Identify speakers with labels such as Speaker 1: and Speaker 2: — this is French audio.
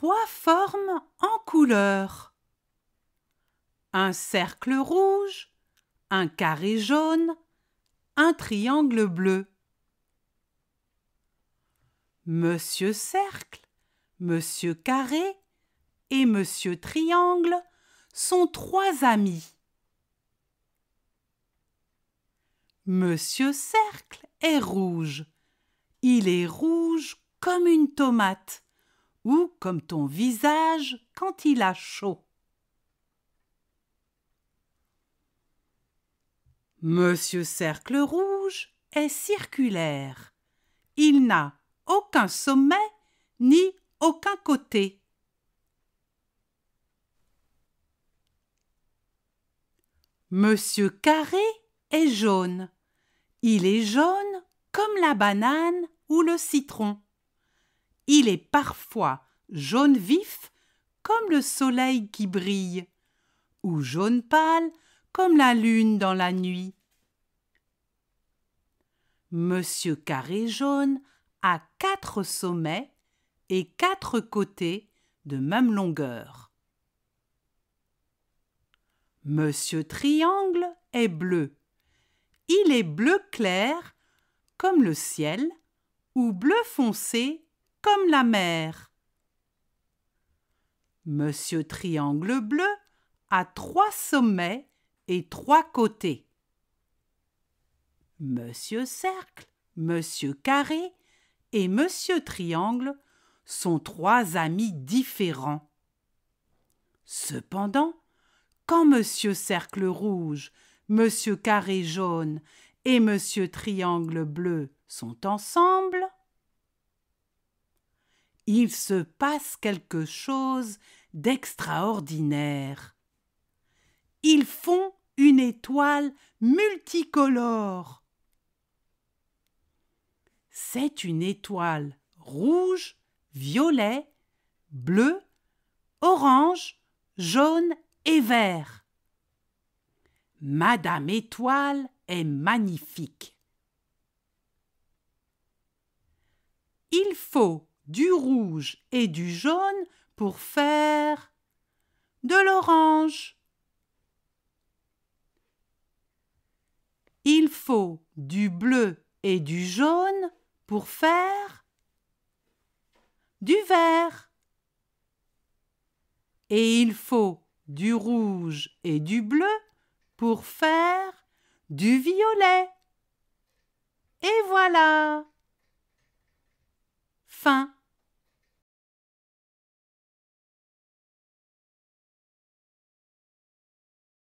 Speaker 1: trois formes en couleur. Un cercle rouge, un carré jaune, un triangle bleu. Monsieur Cercle, Monsieur Carré et Monsieur Triangle sont trois amis. Monsieur Cercle est rouge. Il est rouge comme une tomate ou comme ton visage quand il a chaud. Monsieur Cercle Rouge est circulaire. Il n'a aucun sommet ni aucun côté. Monsieur Carré est jaune. Il est jaune comme la banane ou le citron. Il est parfois jaune vif, comme le soleil qui brille, ou jaune pâle, comme la lune dans la nuit. Monsieur Carré jaune a quatre sommets et quatre côtés de même longueur. Monsieur Triangle est bleu. Il est bleu clair comme le ciel ou bleu foncé comme la mer. Monsieur Triangle Bleu a trois sommets et trois côtés. Monsieur Cercle, Monsieur Carré et Monsieur Triangle sont trois amis différents. Cependant, quand Monsieur Cercle Rouge, Monsieur Carré Jaune et Monsieur Triangle Bleu sont ensemble, il se passe quelque chose d'extraordinaire. Ils font une étoile multicolore. C'est une étoile rouge, violet, bleu, orange, jaune et vert. Madame Étoile est magnifique. Il faut du rouge et du jaune pour faire de l'orange. Il faut du bleu et du jaune pour faire du vert. Et il faut du rouge et du bleu pour faire du violet. Et voilà. Fin.